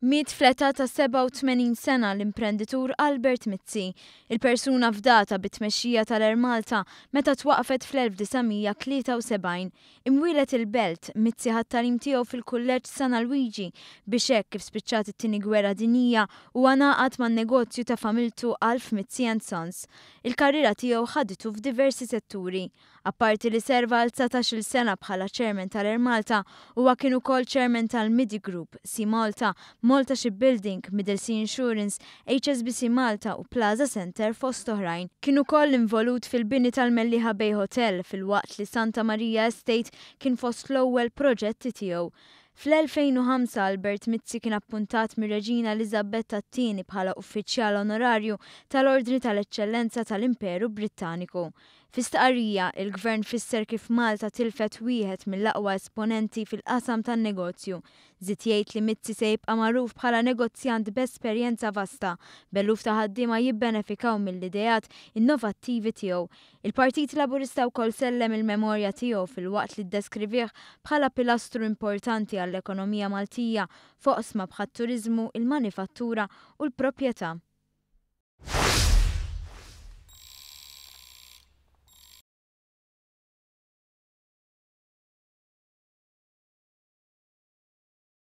Miet fleta ta' 87 sena l-imprenditur Albert Mizzi, il-persuna fdata bit-tmexxija tal-Ermalta meta twaqfet fl-1973. Imwilet il-belt Mizzi ħattalim talim tiegħu fil-kulleġġ San Luigi biex hekk kif spiċċat it-tieni gwerra dinija u għanaqat man-negozju ta' familtu Alf and Sons. Il-karriera tiegħu ħaditu f'diversi setturi. Apparti li serva għal 19 sena bħala ċermen tal-Ermalta huwa kien ukoll ċermen tal-Midi Group si Malta Malta Shipbuilding, Middle Sea Insurance, HSBC Malta u Plaza Center fost oħrajn kienu koll involut fil-bini tal-Melliħa Bay Hotel fil-waqt li Santa Maria Estate kien fost l-ewwel proġetti tiegħu. Fl-2005 Albert Mizzi kien appuntat mir reġina Elizabetta II bħala uffiċjal onorarju tal-Ordni tal-Eċċellenza tal-Imperu Brittaniku. Fistqarrija, il-gvern fisser kif Malta tilfet wieħed mill-aqwa esponenti fil-qasam tan-negozju. Zit jgħid li Mizzi se jibqa' magħruf bħala negozjant b'esperjenza vasta, belluf ta' ħaddiema jibbenefikaw mill-ideat innovattivi tiegħu. Il-Partit Laburista wkoll sellem il-memorja tiegħu fil-waqt li ddeskrivih bħala pilastru importanti għal tal-ekonomija Maltija foqsma bħat turiżmu il-manifattura u l-proprjetà.